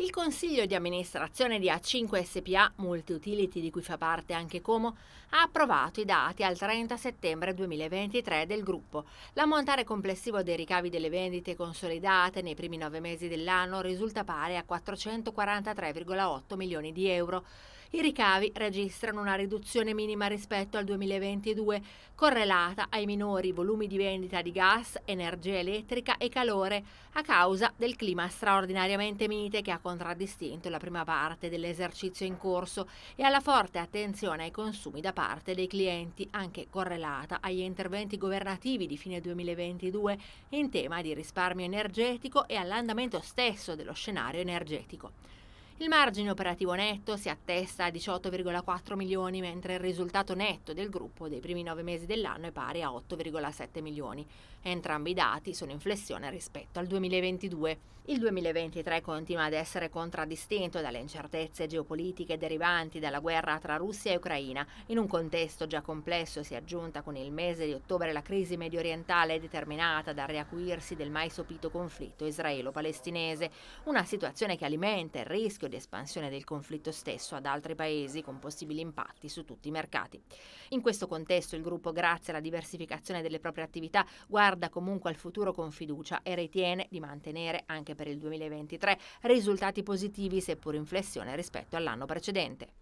Il consiglio di amministrazione di A5 SPA, multiutility di cui fa parte anche Como, ha approvato i dati al 30 settembre 2023 del gruppo. L'ammontare complessivo dei ricavi delle vendite consolidate nei primi nove mesi dell'anno risulta pari a 443,8 milioni di euro. I ricavi registrano una riduzione minima rispetto al 2022, correlata ai minori volumi di vendita di gas, energia elettrica e calore, a causa del clima straordinariamente mite che ha contraddistinto la prima parte dell'esercizio in corso e alla forte attenzione ai consumi da parte dei clienti, anche correlata agli interventi governativi di fine 2022 in tema di risparmio energetico e all'andamento stesso dello scenario energetico. Il margine operativo netto si attesta a 18,4 milioni, mentre il risultato netto del gruppo dei primi nove mesi dell'anno è pari a 8,7 milioni. Entrambi i dati sono in flessione rispetto al 2022. Il 2023 continua ad essere contraddistinto dalle incertezze geopolitiche derivanti dalla guerra tra Russia e Ucraina. In un contesto già complesso si è aggiunta con il mese di ottobre la crisi medio orientale determinata dal riacuirsi del mai sopito conflitto israelo-palestinese, una situazione che alimenta il rischio di espansione del conflitto stesso ad altri paesi con possibili impatti su tutti i mercati. In questo contesto il gruppo, grazie alla diversificazione delle proprie attività, guarda comunque al futuro con fiducia e ritiene di mantenere anche per il 2023 risultati positivi seppur in flessione rispetto all'anno precedente.